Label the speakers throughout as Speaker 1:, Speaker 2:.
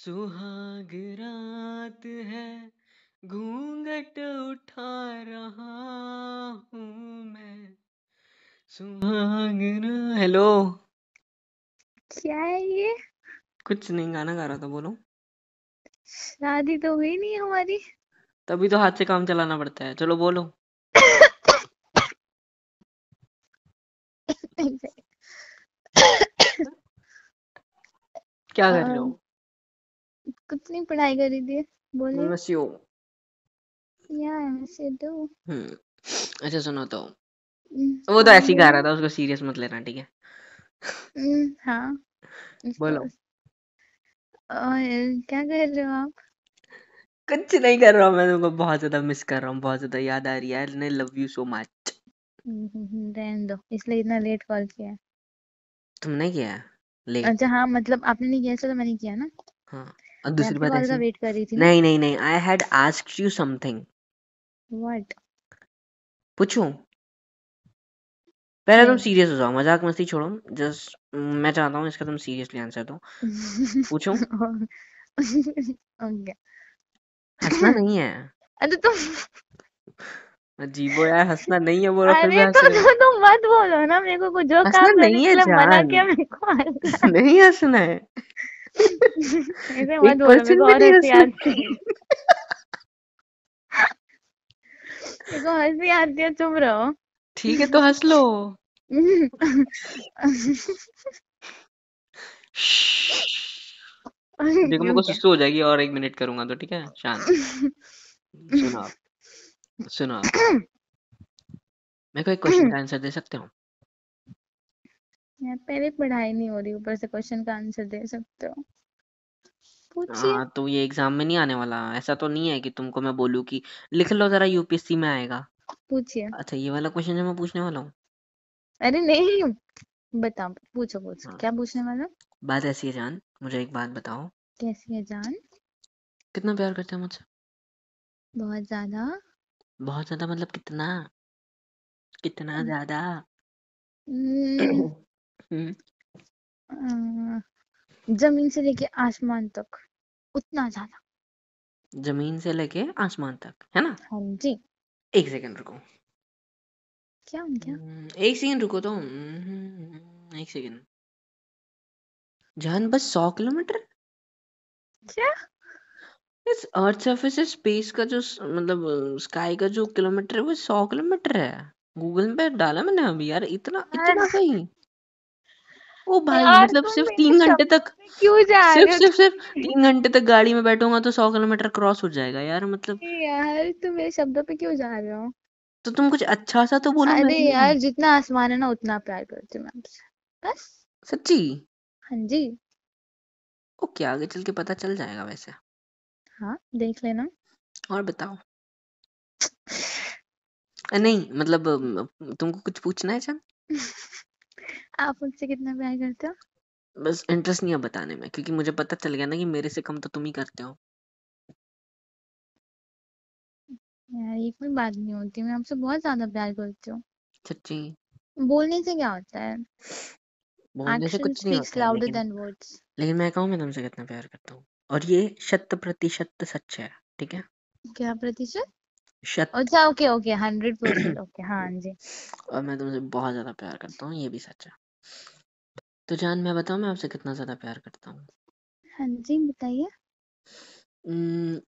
Speaker 1: सुहाग रात है घूंघट उठा रहा हूँ मैं सुहाग हेलो क्या है ये कुछ नहीं गाना गा रहा था बोलो
Speaker 2: शादी तो हुई नहीं हमारी
Speaker 1: तभी तो हाथ से काम चलाना पड़ता है चलो बोलो क्या कर रहे हो
Speaker 2: कुछ नहीं पढ़ाई करी थी बोले एमएससी हो या एमएससी हम्म, अच्छा तो
Speaker 1: हम्म अच्छा सुनो तो
Speaker 2: वो तो ऐसे ही गा रहा
Speaker 1: था उसको सीरियस मत लेना ठीक है
Speaker 2: हम्म, हाँ बोलो और क्या कर रहे हो आप
Speaker 1: कुछ नहीं कर रहा हूँ मैं तुमको बहुत ज्यादा मिस कर रहा हूँ बहुत ज्यादा याद आ रही है I love you so much
Speaker 2: रहने दो इसलिए इतना लेट कॉल किया
Speaker 1: तुमने किया लेट अच्छा
Speaker 2: हाँ मतलब आपने नहीं किया इसलिए तो मैंने किया ना
Speaker 1: हाँ और दूसरी बात ऐसी वेट कर रही थी नहीं नहीं नहीं I had asked you something what पूछूं पहले तुम सीरियस हो जाओ मजाक मस्ती छोड़ो जस्ट mm, मैं चाहता हूँ इसका तुम सीरियसली आंसर दो पूछो
Speaker 2: ओके
Speaker 1: हंसना नहीं है
Speaker 2: अरे तुम तो-
Speaker 1: अजीबो यार हंसना नहीं है बोलो अरे तो तो
Speaker 2: तुम मत बोलो ना मेरे को कुछ जो काम नहीं है मना किया मेरे को
Speaker 1: नहीं हंसना है
Speaker 2: हंसी आती है मेरे तुम रहो ठीक है तो हंस लो
Speaker 1: देखो मेरे को सुस्त हो जाएगी और एक मिनट करूंगा तो ठीक है शांत सुनो आप सुनो आप मेरे को एक क्वेश्चन का आंसर दे सकते हो
Speaker 2: यार पहले पढ़ाई नहीं हो रही ऊपर से क्वेश्चन का आंसर दे सकते
Speaker 1: हो पूछिए हाँ तो ये एग्जाम में नहीं आने वाला ऐसा तो नहीं है कि तुमको मैं बोलूँ कि लिख लो जरा यूपीएससी में आएगा पूछिए अच्छा ये वाला क्वेश्चन जो मैं पूछने वाला हूँ
Speaker 2: अरे नहीं बताओ पूछो पूछो हाँ। क्या पूछने वाला
Speaker 1: बात ऐसी है जान मुझे एक बात बताओ
Speaker 2: कैसी है जान
Speaker 1: कितना प्यार करते हो मुझसे
Speaker 2: बहुत ज्यादा
Speaker 1: बहुत ज्यादा मतलब कितना कितना हम्म। ज्यादा
Speaker 2: हम्म। हम्म. अं, जमीन
Speaker 1: से लेके आसमान
Speaker 2: तक उतना ज्यादा
Speaker 1: जमीन से लेके आसमान तक है ना हाँ जी एक सेकंड रुको क्या क्या हम्म, एक सेकंड रुको तो हम्म, एक सेकंड जान बस सौ किलोमीटर क्या इस अर्थ सरफेस से स्पेस का जो मतलब स्काई का जो किलोमीटर है वो सौ किलोमीटर है गूगल पे डाला मैंने अभी यार इतना हाँ इतना सही ओ भाई मतलब सिर्फ तीन घंटे तक क्यों
Speaker 2: जा रहे सिर्फ सिर्फ सिर्फ तीन
Speaker 1: घंटे तक गाड़ी में बैठूंगा तो सौ किलोमीटर क्रॉस हो जाएगा यार मतलब
Speaker 2: यार तुम मेरे शब्दों पे क्यों जा रहे हो
Speaker 1: तो तुम कुछ अच्छा सा तो बोलो अरे यार
Speaker 2: जितना आसमान है ना उतना प्यार करती हूँ मैं
Speaker 1: बस सच्ची हाँ जी ओके आगे चल के पता चल जाएगा वैसे हाँ देख लेना और बताओ नहीं मतलब तुमको कुछ पूछना है चल
Speaker 2: आप उनसे कितना प्यार करते हो
Speaker 1: बस इंटरेस्ट नहीं है बताने में क्योंकि मुझे पता चल गया ना कि मेरे से कम तो तुम ही करते हो
Speaker 2: यार ये कोई बात नहीं होती मैं आपसे बहुत ज्यादा प्यार करती हूँ सच्ची बोलने से क्या होता है
Speaker 1: बोलने से कुछ नहीं होता है, louder लेकिन than लेकिन मैं कहूँ मैं तुमसे कितना प्यार करता हूँ और ये शत प्रतिशत सच है ठीक है
Speaker 2: क्या प्रतिशत शत अच्छा okay okay hundred percent okay हाँ जी
Speaker 1: और मैं तुमसे बहुत ज्यादा प्यार करता हूँ ये भी सच है तो जान मैं बताऊँ मैं आपसे कितना ज़्यादा प्यार करता हूँ?
Speaker 2: हाँ जी, बताइए।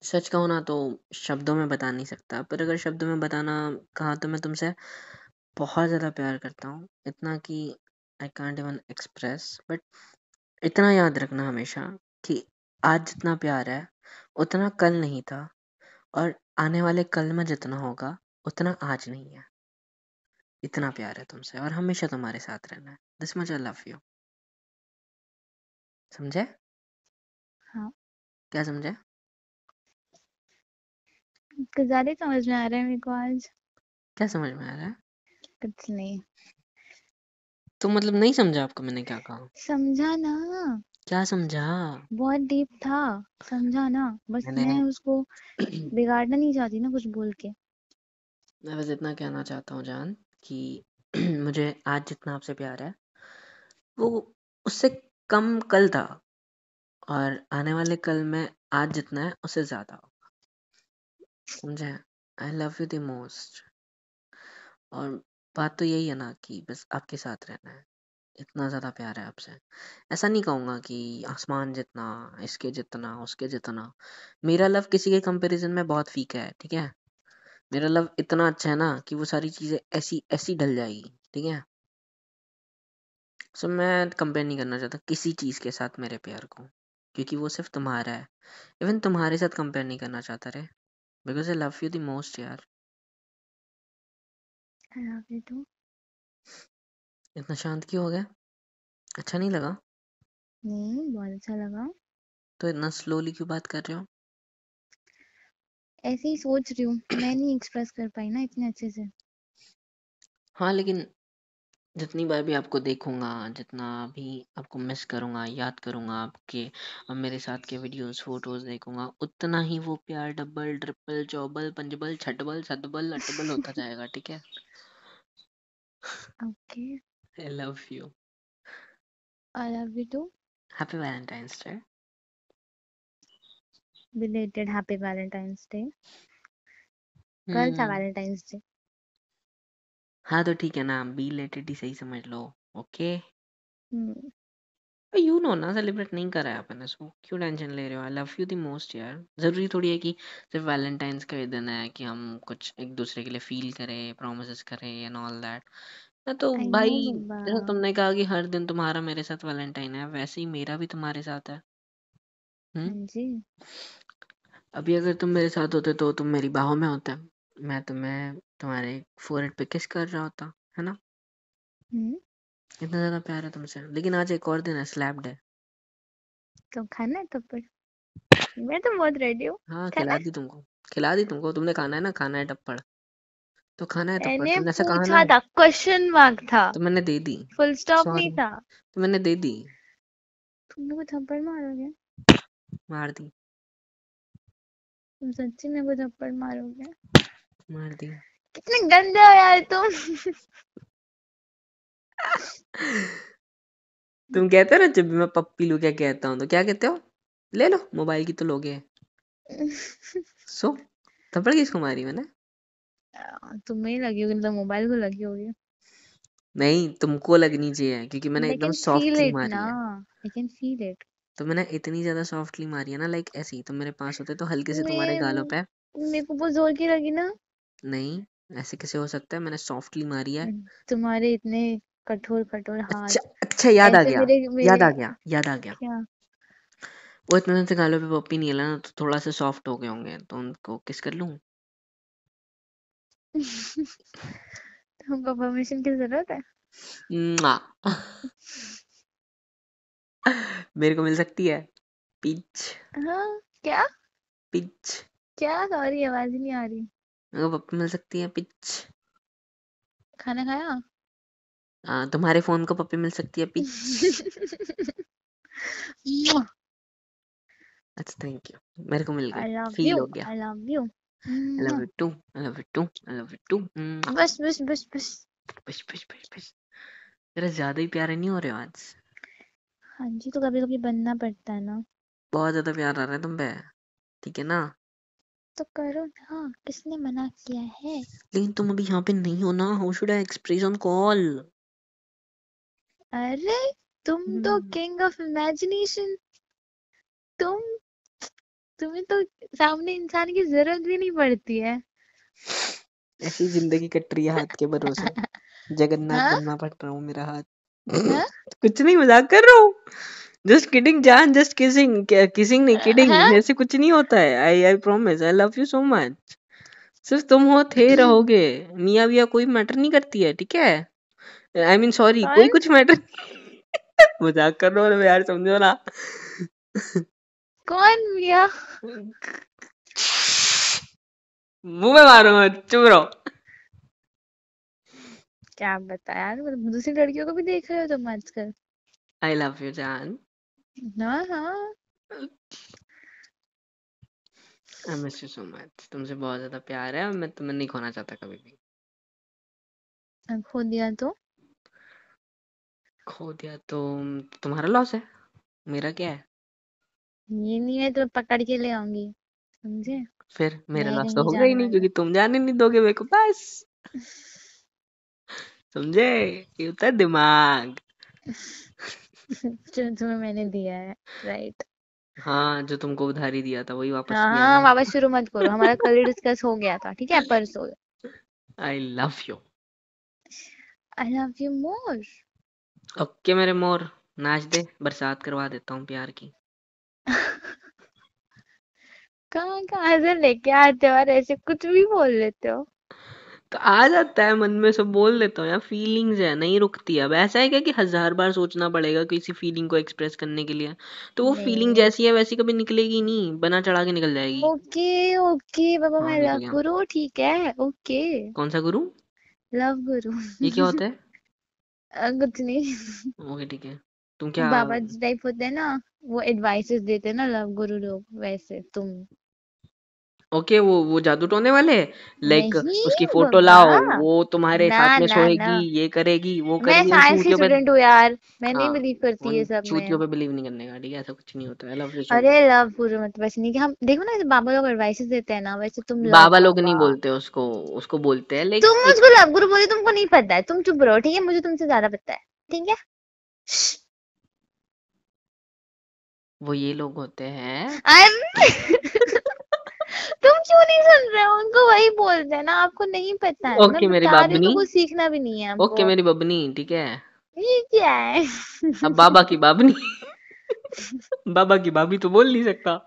Speaker 1: सच कहो ना तो शब्दों में बता नहीं सकता, पर अगर शब्दों में बताना कहा तो मैं तुमसे बहुत ज़्यादा प्यार करता हूँ, इतना कि I can't even express but इतना याद रखना हमेशा कि आज जितना प्यार है, उतना कल नहीं था और आने वाले कल में जितना होगा, उतना आज नहीं है। इतना प्यार है तुमसे और हमेशा तुम्हारे साथ रहना है। This much I love you समझे हाँ। क्या समझे
Speaker 2: कुछ ज्यादा ही समझ में आ रहा है मेरे को आज
Speaker 1: क्या समझ में आ रहा है कुछ नहीं तो मतलब नहीं समझा आपको मैंने क्या कहा
Speaker 2: समझा ना
Speaker 1: क्या समझा
Speaker 2: बहुत डीप था समझा ना बस मैं उसको बिगाड़ना नहीं चाहती
Speaker 1: ना कुछ बोल के मैं बस इतना कहना चाहता हूँ जान कि मुझे आज जितना आपसे प्यार है वो उससे कम कल था और आने वाले कल में आज जितना है उससे ज़्यादा होगा समझे I love you the most और बात तो यही है ना कि बस आपके साथ रहना है इतना ज़्यादा प्यार है आपसे ऐसा नहीं कहूँगा कि आसमान जितना इसके जितना उसके जितना मेरा लव किसी के कंपैरिजन में बहुत फीका है ठीक है मेरा लव इतना अच्छा है ना कि वो सारी चीज़ें ऐसी ऐसी ढल जाएगी ठीक है सो मैं कंपेयर नहीं करना चाहता किसी चीज़ के साथ मेरे प्यार को क्योंकि वो सिर्फ तुम्हारा है इवन तुम्हारे साथ कंपेयर नहीं करना चाहता रे because I love you the most यार इतना शांत क्यों हो गया अच्छा नहीं लगा
Speaker 2: नहीं बहुत अच्छा लगा
Speaker 1: तो इतना स्लोली क्यों बात कर रहे हो
Speaker 2: ऐसे ही सोच रही हूँ मैं नहीं एक्सप्रेस कर पाई ना इतने अच्छे से
Speaker 1: हाँ लेकिन जितनी बार भी आपको देखूंगा जितना भी आपको मिस करूंगा याद करूंगा आपके अब मेरे साथ के वीडियोस फोटोज़ देखूंगा उतना ही वो प्यार डबल ट्रिपल चौबल पंचबल छटबल सतबल अटबल होता जाएगा ठीक है okay I love you
Speaker 2: I love you too
Speaker 1: happy valentine's
Speaker 2: day belated happy valentine's day
Speaker 1: कल था
Speaker 2: वैलेंटाइंस हम्म। डे
Speaker 1: हाँ तो ठीक है ना बी रिलेटेड ही सही समझ लो ओके
Speaker 2: हम्म
Speaker 1: यू नो ना सेलिब्रेट नहीं करा है अपन इसको क्यों टेंशन ले रहे हो I love you the most यार ज़रूरी थोड़ी है कि सिर्फ वैलेंटाइंस का दिन है कि हम कुछ एक दूसरे के लिए फील करें प्रोमिस करें एंड ऑल दैट ना तो भाई बाबा जैसा तुमने कहा कि हर दिन तुम्हारा मेरे साथ वैलेंटाइन है वैसे ही मेरा भी तुम्हारे साथ है हम्म हाँ जी अभी अगर तुम मेरे साथ होते तो तुम मेरी बाहों में होते मैं तो मैं तुम्हारे फोरहेड पे किस कर रहा होता है ना हम्म इतना ज्यादा प्यार है तुमसे लेकिन आज एक और दिन है स्लैप डे
Speaker 2: तो खाना है तो पर मैं तो बहुत रेडी हूं
Speaker 1: हां खिला दी तुमको खिला दी तुमको तुमने खाना है ना खाना है टप्पड़ तो खाना है टप्पड़ तुमने ऐसा कहा ना था क्वेश्चन मार्क था तो मैंने दे दी फुल स्टॉप नहीं था तो मैंने दे दी
Speaker 2: तुमने को थप्पड़ मारोगे मार दी तुम सच्ची में को थप्पड़ मारोगे मार दिया कितने गंदे हो यार तुम
Speaker 1: तुम कहते हो ना जब मैं पप्पी लू क्या कहता हूँ तो क्या कहते हो ले लो मोबाइल की तो लोगे सो थप्पड़ किसको मारी मैंने
Speaker 2: हाँ, तुम्हें लगी होगी तो मोबाइल को लगी होगी
Speaker 1: नहीं तुमको लगनी चाहिए क्योंकि मैंने एकदम सॉफ्टली मारी ना।
Speaker 2: है आई कैन फील इट
Speaker 1: तो मैंने इतनी ज्यादा सॉफ्टली मारी है ना लाइक ऐसी तो मेरे पास होते तो हल्के से तुम्हारे गालों पे
Speaker 2: मेरे को बहुत जोर की लगी ना
Speaker 1: नहीं ऐसे कैसे हो सकता है मैंने सॉफ्टली मारी है हम्म,
Speaker 2: तुम्हारे इतने कठोर कठोर हाथ अच्छा, अच्छा याद आ गया याद आ गया याद आ गया
Speaker 1: वो इतने दिन से गालों पे पप्पी नहीं हिला तो थोड़ा सा सॉफ्ट हो गए होंगे तो उनको किस कर लूं
Speaker 2: तुमको तो परमिशन की जरूरत है
Speaker 1: ना मेरे को मिल सकती है पिच
Speaker 2: हाँ क्या पिच क्या सॉरी आवाज नहीं आ रही
Speaker 1: अब मिल सकती है पिच खाना खाया आ, हाँ, तुम्हारे फोन को पप्पी मिल सकती है पिच अच्छा थैंक यू मेरे को मिल गया फील हो
Speaker 2: गया I love you I love you
Speaker 1: too I love you too I love you too बस बस बस बस बस बस बस बस जरा ज्यादा ही प्यारे नहीं हो रहे हो आज
Speaker 2: हाँ जी तो कभी कभी बनना पड़ता है ना
Speaker 1: बहुत ज्यादा प्यार आ रहा है तुम पे ठीक है ना
Speaker 2: तो करो ना किसने मना किया है?
Speaker 1: लेकिन तुम अभी यहाँ पे नहीं हो ना how should I express on call
Speaker 2: अरे तुम तो किंग ऑफ इमेजिनेशन तुम तुम्हें तो सामने इंसान की जरूरत भी नहीं पड़ती
Speaker 1: है ऐसी जिंदगी कटरी है हाथ के भरोसे जगन्नाथ हाँ? बनना पड़ रहा हूँ मेरा हाथ हाँ? कुछ नहीं मजाक कर रहा हूँ जस्ट किडिंग जान जस्ट किसिंग किसिंग नहीं किडिंग हाँ? ऐसे कुछ नहीं होता है I I promise I love you so much सिर्फ तुम हो थे हम्म। रहोगे मियाँ विया कोई मैटर नहीं करती है ठीक है आई मीन सॉरी कोई कुछ मैटर मजाक कर रहा हूँ यार समझो ना
Speaker 2: कौन मिया
Speaker 1: मुंह में मारो मत चुप रहो
Speaker 2: क्या बताया दूसरी लड़कियों को भी देख रहे हो तुम आजकल
Speaker 1: आई लव यू जान
Speaker 2: ना हाँ
Speaker 1: I miss you so much तुमसे बहुत ज्यादा प्यार है और मैं तुम्हें नहीं खोना चाहता कभी
Speaker 2: भी खो दिया तो
Speaker 1: खो दिया तो तुम्हारा लॉस है मेरा क्या है
Speaker 2: ये नहीं है तो पकड़ के ले आऊंगी समझे
Speaker 1: फिर मेरा लॉस तो होगा ही नहीं क्योंकि तुम जाने नहीं दोगे मेरे को बस समझे ये होता है दिमाग जो तुम्हें मैंने दिया है राइट हाँ जो तुमको उधारी दिया था वही वापस हाँ
Speaker 2: हाँ वापस शुरू मत करो हमारा कल डिस्कस हो गया था ठीक है परसों
Speaker 1: I love you
Speaker 2: I love you more
Speaker 1: okay मेरे मोर नाच दे बरसात करवा देता हूँ प्यार की
Speaker 2: कहाँ कहाँ से लेके आते हो और ऐसे कुछ भी बोल लेते हो
Speaker 1: तो आ जाता है मन में सब बोल देता हूँ यार फीलिंग्स है नहीं रुकती अब ऐसा है क्या कि हजार बार सोचना पड़ेगा किसी फीलिंग को एक्सप्रेस करने के लिए
Speaker 2: तो वो फीलिंग जैसी
Speaker 1: है वैसी कभी निकलेगी नहीं बना चढ़ा के निकल जाएगी
Speaker 2: ओके ओके बाबा हाँ, मैं लव गुरु तो ठीक है ओके कौन सा गुरु लव गुरु ये क्या होता है कुछ नहीं
Speaker 1: ओके ठीक है तुम क्या बाबा जी
Speaker 2: टाइप होते हैं ना वो एडवाइसेस देते हैं ना लव गुरु लोग वैसे तुम
Speaker 1: ओके वो वो जादू टोने वाले लाइक उसकी फोटो लाओ हाँ वो तुम्हारे ना साथ में सोएगी ये करेगी वो करेगी साइंस की स्टूडेंट
Speaker 2: यार मैं नहीं बिलीव हाँ, करती ये सब चूतियों
Speaker 1: पे बिलीव नहीं करने का ठीक है ऐसा कुछ नहीं होता है लव अरे
Speaker 2: लव पूरे मत बस नहीं कि हम देखो ना बाबा लोग देते हैं ना वैसे तुम बाबा
Speaker 1: लोग नहीं बोलते उसको उसको बोलते हैं लाइक
Speaker 2: तुम लव गुरु बोले तुमको नहीं पता है तुम चुप रहो ठीक है मुझे तुमसे ज्यादा पता है ठीक है
Speaker 1: वो ये लोग होते हैं
Speaker 2: तुम क्यों नहीं सुन रहे हो उनको वही बोल देना आपको नहीं पता है ओके मतलब मेरी बबनी तो सीखना भी नहीं है ओके मेरी
Speaker 1: बबनी ठीक है
Speaker 2: ये क्या है
Speaker 1: अब बाबा की बाबनी बाबा की बाबी तो बोल नहीं सकता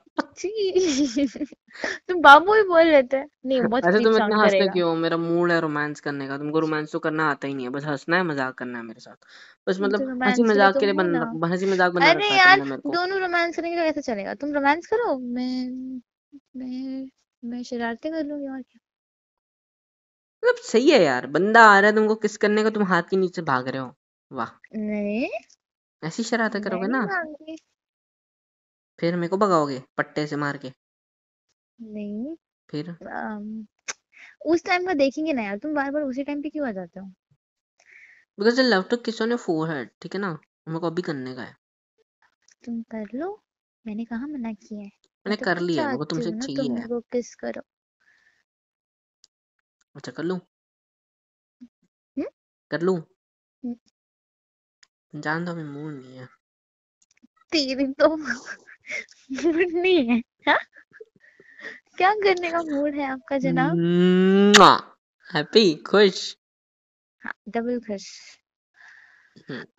Speaker 2: तुम बाबू ही बोल रहे नहीं बहुत अच्छा तुम इतना हंसते
Speaker 1: क्यों मेरा मूड है रोमांस करने का तुमको रोमांस तो करना आता ही नहीं है बस हंसना है मजाक करना है मेरे साथ बस मतलब तो हंसी तो मजाक के लिए बन हंसी मजाक बना अरे यार दोनों
Speaker 2: रोमांस करेंगे तो कैसे चलेगा तुम रोमांस करो मैं मैं मैं शरारतें कर लूंगी और क्या
Speaker 1: मतलब सही है यार बंदा आ रहा है तुमको किस करने को तुम हाथ के नीचे भाग रहे हो वाह नहीं ऐसी शरारतें करोगे ना फिर मेरे को भगाओगे पट्टे से मार के नहीं फिर
Speaker 2: आ, उस टाइम का देखेंगे ना यार तुम बार बार उसी टाइम पे क्यों आ जाते हो
Speaker 1: because I love to kiss on your forehead ठीक है ना मेरे को अभी करने का है
Speaker 2: तुम कर लो मैंने कहा मना किया है
Speaker 1: मैंने मतलब कर लिया वो तुमसे चाहिए तुम
Speaker 2: वो किस करो
Speaker 1: अच्छा कर लूं हुँ? कर लूं जान दो मैं मूड नहीं है
Speaker 2: तेरी तो मूड नहीं है हा? क्या करने का मूड है आपका
Speaker 1: जनाब हैप्पी खुश
Speaker 2: डबल हाँ, खुश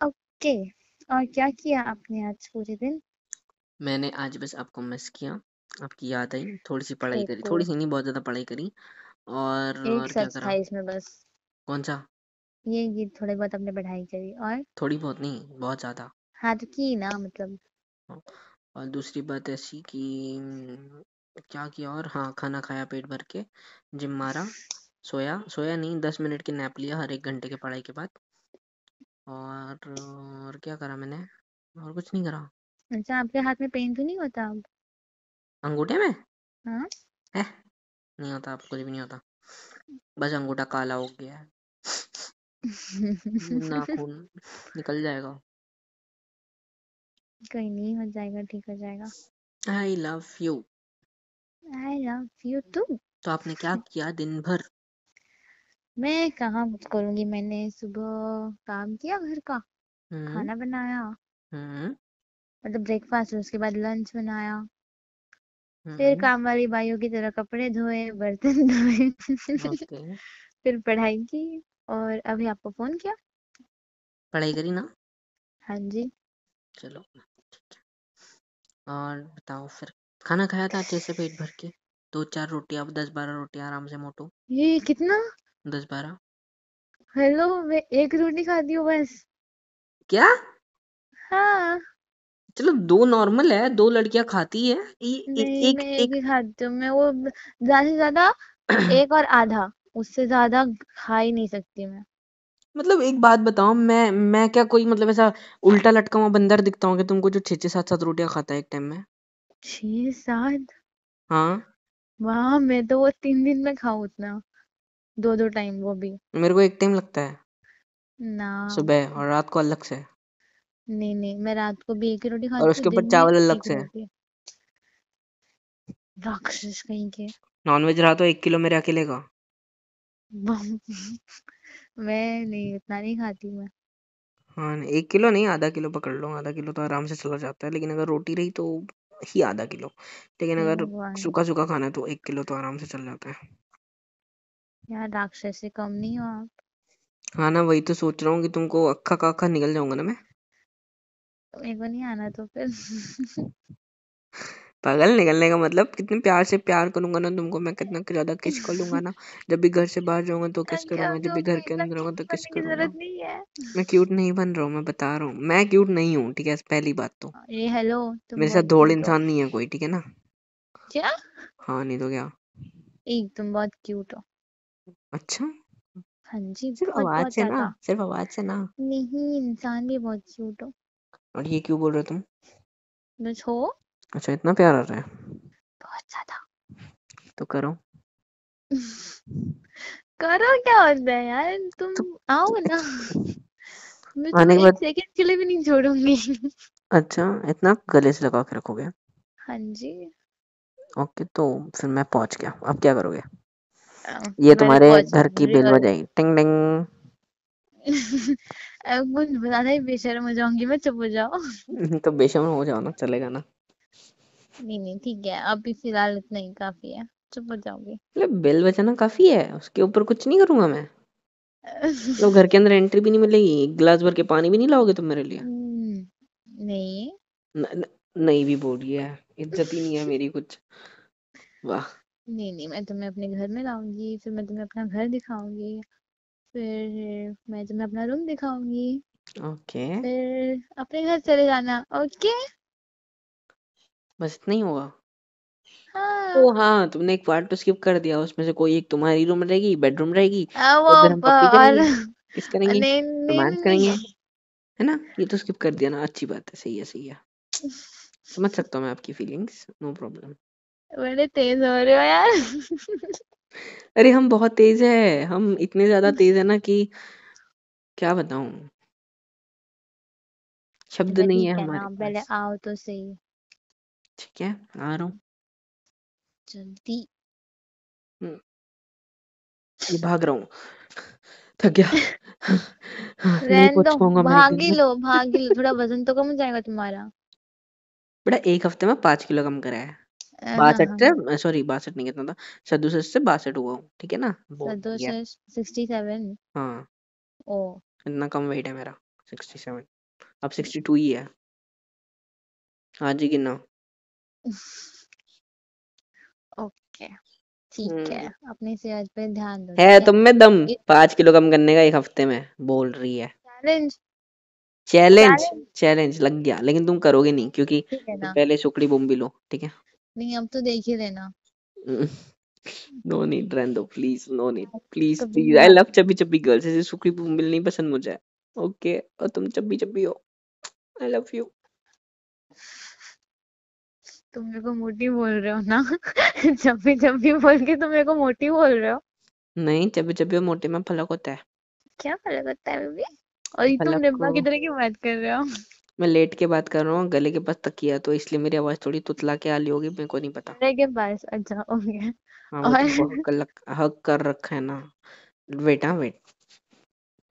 Speaker 2: ओके और क्या किया आपने आज पूरे दिन
Speaker 1: मैंने आज बस आपको मिस किया आपकी याद आई थोड़ी सी पढ़ाई करी थोड़ी सी नहीं बहुत ज़्यादा पढ़ाई करी और एक और क्या सच था करा इसमें बस कौन सा
Speaker 2: ये ये थोड़ी बहुत अपने पढ़ाई करी और
Speaker 1: थोड़ी बहुत नहीं बहुत ज़्यादा
Speaker 2: हाँ तो की ना मतलब
Speaker 1: हाँ, और दूसरी बात ऐसी कि क्या किया और हाँ खाना खाया पेट भर के जिम मारा सोया सोया नहीं दस मिनट की नैप लिया हर एक घंटे के पढ़ाई के बाद और और क्या करा मैंने और कुछ नहीं करा
Speaker 2: अच्छा आपके हाथ में पेन तो नहीं होता अब अंगूठे में हाँ है
Speaker 1: नहीं होता अब कुछ भी नहीं होता बस अंगूठा काला हो गया है नाखून निकल जाएगा
Speaker 2: कोई नहीं हो जाएगा ठीक हो जाएगा
Speaker 1: I love you
Speaker 2: I love you too
Speaker 1: तो आपने क्या किया दिन भर
Speaker 2: मैं कहाँ करूंगी मैंने सुबह काम किया घर का हम्म। खाना बनाया हम्म। मतलब ब्रेकफास्ट उसके बाद लंच बनाया फिर हम्म। काम वाली भाइयों की तरह कपड़े धोए बर्तन धोए फिर पढ़ाई की और अभी आपको फोन किया पढ़ाई करी ना हाँ जी
Speaker 1: चलो और बताओ फिर खाना खाया था अच्छे से पेट भर के दो चार रोटियां दस बारह रोटियां आराम से मोटो
Speaker 2: ये कितना दस बारह हेलो मैं एक रोटी खाती हूँ बस
Speaker 1: क्या हाँ चलो दो नॉर्मल है दो लड़कियां खाती है
Speaker 2: नहीं एक मैं एक ही खाती हूँ मैं वो ज्यादा से ज्यादा एक और आधा उससे ज्यादा खा ही नहीं सकती मैं
Speaker 1: मतलब एक बात बताओ मैं मैं क्या कोई मतलब ऐसा उल्टा लटका हुआ बंदर दिखता हूँ कि तुमको जो छह छह सात सात रोटियां खाता है एक टाइम में
Speaker 2: छह सात हाँ वाह मैं तो वो तीन दिन में खाऊ उतना दो दो टाइम वो भी
Speaker 1: मेरे को एक टाइम लगता है
Speaker 2: ना सुबह
Speaker 1: और रात को अलग से
Speaker 2: नहीं नहीं मैं रात को भी एक ही रोटी खाती और उसके ऊपर दिन चावल अलग से है। राक्षस कहीं के
Speaker 1: नॉनवेज रहा तो एक किलो मेरे अकेले का
Speaker 2: मैं नहीं इतना नहीं खाती मैं
Speaker 1: हाँ एक किलो नहीं आधा किलो पकड़ लो आधा किलो तो आराम से चला जाता है लेकिन अगर रोटी रही तो ही आधा किलो लेकिन अगर भगवान सूखा सूखा खाना है तो एक किलो तो आराम से चल जाता है
Speaker 2: यार राक्षस से कम नहीं हो आप
Speaker 1: हाँ ना वही तो सोच रहा हूँ कि तुमको अक्खा का अक्खा निकल जाऊंगा ना मैं
Speaker 2: मेरे को नहीं आना तो फिर
Speaker 1: पागल निकलने का मतलब कितने प्यार से प्यार करूंगा ना तुमको मैं कितना ज्यादा किस कर लूंगा ना जब भी घर से बाहर जाऊंगा तो किस करूंगा जब भी घर के अंदर होगा तो किस करूंगा मैं क्यूट नहीं बन रहा हूँ मैं बता रहा हूँ मैं क्यूट नहीं हूँ ठीक है पहली बात तो
Speaker 2: ए हेलो मेरे साथ धोड़ इंसान
Speaker 1: नहीं है कोई ठीक है ना क्या हाँ नहीं तो क्या
Speaker 2: एक तुम बहुत क्यूट
Speaker 1: हो अच्छा हाँ जी सिर्फ आवाज से ना सिर्फ आवाज से ना
Speaker 2: नहीं इंसान भी बहुत क्यूट हो
Speaker 1: और ये क्यों बोल रहे हो तुम बस अच्छा इतना प्यार आ रहा है बहुत ज्यादा तो करो
Speaker 2: करो क्या हो रहा है यार तुम तो... आओ ना मैं आने के बाद सेकंड के लिए भी नहीं छोड़ूंगी
Speaker 1: अच्छा इतना गले से लगा के रखोगे हाँ जी ओके तो फिर मैं पहुंच गया अब क्या करोगे
Speaker 2: ये तुम्हारे घर की बेल बजाएगी टिंग टिंग कुछ बताना ही बेशर्म हो जाऊंगी मैं चुप हो जाओ
Speaker 1: तो बेशर्म हो जाओ ना चलेगा ना
Speaker 2: नहीं नहीं ठीक है अभी फिलहाल इतना ही काफी है चुप हो जाओगी
Speaker 1: मतलब बेल बचाना काफी है उसके ऊपर कुछ नहीं करूंगा मैं
Speaker 2: तो घर के
Speaker 1: अंदर एंट्री भी नहीं मिलेगी एक गिलास भर के पानी भी नहीं लाओगे तुम मेरे लिए हम्म, नहीं न, न, नहीं भी बोल रही है इज्जत ही नहीं है मेरी कुछ वाह
Speaker 2: नहीं नहीं मैं तुम्हें अपने घर में लाऊंगी फिर मैं तुम्हें अपना घर दिखाऊंगी फिर मैं तुम्हें अपना रूम दिखाऊंगी
Speaker 1: ओके फिर
Speaker 2: अपने घर चले जाना ओके
Speaker 1: बस इतना ही होगा ओ हाँ तुमने एक पार्ट तो स्किप कर दिया उसमें से कोई एक तुम्हारी रूम रहेगी बेडरूम रहेगी
Speaker 2: हाँ, वो और करेंगे
Speaker 1: किस करेंगे रोमांस करेंगे है ना ये तो स्किप कर दिया ना अच्छी बात है सही है सही है समझ सकता हूँ मैं आपकी फीलिंग्स नो प्रॉब्लम
Speaker 2: बड़े तेज हो रहे हो यार
Speaker 1: अरे हम बहुत तेज है, हम इतने ज़्यादा हम्म। तेज है ना कि क्या बताऊँ? शब्द नहीं है ठीक ना, हमारे पहले
Speaker 2: आओ तो सही।
Speaker 1: ठीक है, आ रहा हूँ। जल्दी। हम्म, ये भाग रहा हूँ। थक गया। नहीं रहने दो, भाग ही
Speaker 2: लो भाग ही लो, थोड़ा वज़न तो कम हो जाएगा तुम्हारा।
Speaker 1: बेटा एक हफ्ते में पांच किलो कम करा है। बासठ से सॉरी बासठ नहीं कितना था सदुसठ से बासठ हुआ हूँ ठीक है ना वो सदो
Speaker 2: सिक्सटी सेवन हाँ ओ
Speaker 1: इतना कम वेट है मेरा सिक्सटी सेवन अब सिक्सटी टू ही है आज ही कितना
Speaker 2: ओके ठीक है अपने अपनी सेहत पे ध्यान दो है तुम में दम
Speaker 1: पांच किलो कम करने का एक हफ्ते में बोल रही है
Speaker 2: चैलेंज
Speaker 1: चैलेंज चैलेंज लग गया लेकिन तुम करोगे नहीं क्योंकि
Speaker 2: पहले
Speaker 1: सुकड़ी बम भी लो ठीक है
Speaker 2: नहीं अब तो देख ही लेना
Speaker 1: नो नीड रेंडो please no need please please I love chubby chubby girls ऐसे सुखी बुम्बिल नहीं पसंद मुझे ओके okay, और तुम चबी चबी हो आई लव यू
Speaker 2: तुम मेरे को मोटी बोल रहे हो ना चबी चबी बोल के तुम मेरे को मोटी बोल रहे हो
Speaker 1: नहीं चबी चबी और मोटे में फर्क होता है
Speaker 2: क्या फर्क होता है बेबी
Speaker 1: और ये तुम डिब्बा की
Speaker 2: तरह की बात कर रहे हो
Speaker 1: मैं लेट के बात कर रहा हूँ गले के पास तक किया तो इसलिए मेरी आवाज थोड़ी तुतला के आली होगी मेरे को नहीं पता
Speaker 2: अरे के पास अच्छा ओके
Speaker 1: हाँ तो और तुमको हक कर रखा है ना वेट हाँ वेट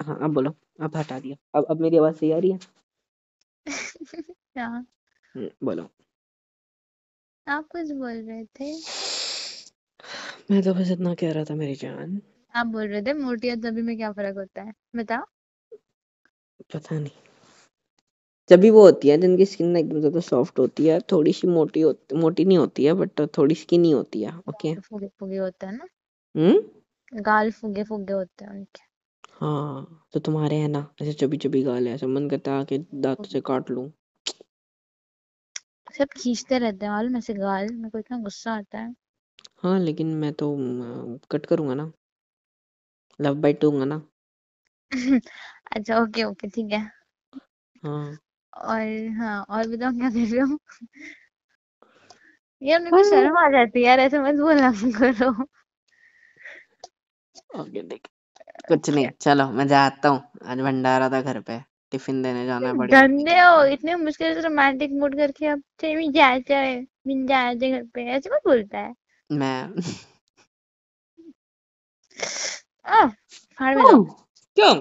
Speaker 1: हाँ अब बोलो अब हटा दिया अब अब मेरी आवाज सही आ रही है हाँ बोलो
Speaker 2: आप कुछ बोल रहे थे
Speaker 1: मैं तो बस इतना कह रहा था मेरी जान
Speaker 2: आप बोल रहे थे मोटी और दबी में क्या फर्क होता है बताओ
Speaker 1: पता नहीं जब भी वो होती है जिनकी स्किन ना एकदम ज़्यादा सॉफ्ट होती है थोड़ी सी मोटी होती मोटी नहीं होती है बट थोड़ी स्किन ही होती है ओके
Speaker 2: फुगे फुगे होते हैं ना
Speaker 1: हम्म
Speaker 2: गाल फुगे फुगे होते हैं उनके
Speaker 1: हाँ तो तुम्हारे है ना ऐसे चबी चबी गाल है मन करता है आके दांत से काट लूं
Speaker 2: सब खींचते रहते हैं में से गाल में को इतना गुस्सा आता है
Speaker 1: हाँ लेकिन मैं तो कट करूंगा ना लव बाइट दूंगा ना
Speaker 2: अच्छा ओके ओके ठीक है हाँ और हाँ और बताओ क्या कर रहे हो यार मेरे को शर्म आ जाती है यार ऐसे मत बोला करो
Speaker 1: ओके देख कुछ नहीं चलो मैं जाता हूँ आज भंडारा था घर पे टिफिन देने जाना है पड़ेगा
Speaker 2: गंदे हो इतने मुश्किल से रोमांटिक मूड करके अब चल जाते हैं मिल जाते घर पे ऐसे मत बोलता है
Speaker 1: मैं
Speaker 2: आ फाड़ में
Speaker 1: क्यों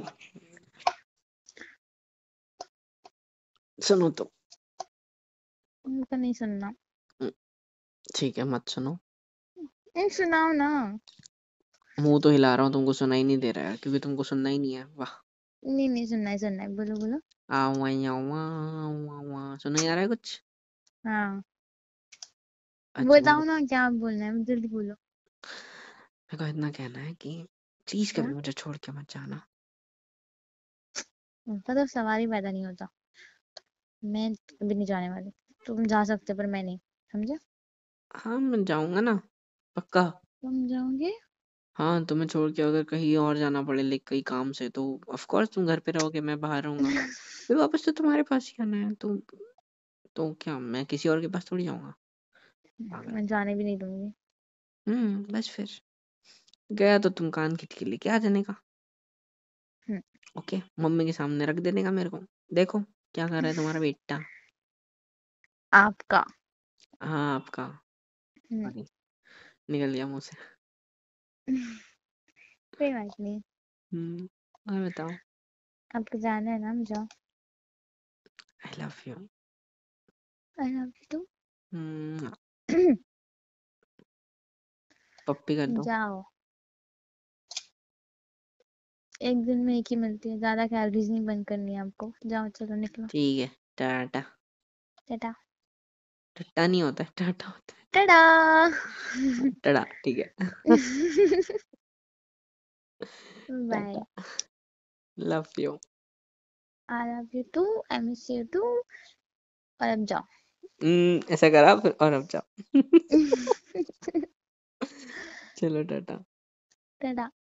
Speaker 2: सुनो तो उनका नहीं सुनना
Speaker 1: ठीक है मत सुनो
Speaker 2: नहीं सुनाओ ना
Speaker 1: मुंह तो हिला रहा हूँ तुमको सुनाई नहीं दे रहा है क्योंकि तुमको सुनना ही नहीं है वाह
Speaker 2: नहीं नहीं सुनना है सुनना है बोलो बोलो
Speaker 1: आवा आवा आवा सुना ही आ रहा है कुछ हाँ अच्छा। बताओ
Speaker 2: ना क्या बोलना है जल्दी बोलो
Speaker 1: मेरे को इतना कहना है कि चीज कभी हाँ। मुझे छोड़ के मत जाना
Speaker 2: उनका तो सवाल ही पैदा नहीं होता मैं अभी नहीं जाने वाली तुम जा सकते हो, पर मैं नहीं समझा
Speaker 1: हाँ मैं जाऊंगा ना पक्का
Speaker 2: तुम जाओगे
Speaker 1: हाँ तुम्हें छोड़ के अगर कहीं और जाना पड़े लेकिन कहीं काम से तो ऑफ कोर्स तुम घर पे रहोगे मैं बाहर रहूंगा फिर वापस तो तुम्हारे पास ही आना है तो तो क्या मैं किसी और के पास थोड़ी जाऊंगा
Speaker 2: पागल। मैं जाने भी नहीं दूंगी
Speaker 1: हम्म बस फिर गया तो तुम कान खींच के लेके आ जाने का हम्म। ओके मम्मी के सामने रख देने का मेरे को देखो क्या कर रहा है तुम्हारा बेटा आपका हाँ आपका हम्म। निकल गया मुंह से
Speaker 2: कोई बात नहीं हम्म और बताओ आपको जाना है ना मुझे I love you I love you too पप्पी कर दो जाओ एक दिन में एक ही मिलती है ज्यादा कैलोरीज नहीं बर्न करनी है आपको जाओ चलो निकलो
Speaker 1: ठीक है टाटा टाटा टट्टा नहीं होता टाटा होता
Speaker 2: है टाटा
Speaker 1: टाटा ठीक है bye love you
Speaker 2: I love you too I miss you too और अब जाओ
Speaker 1: हम्म, ऐसा करा फिर और अब जाओ चलो टाटा
Speaker 2: टाटा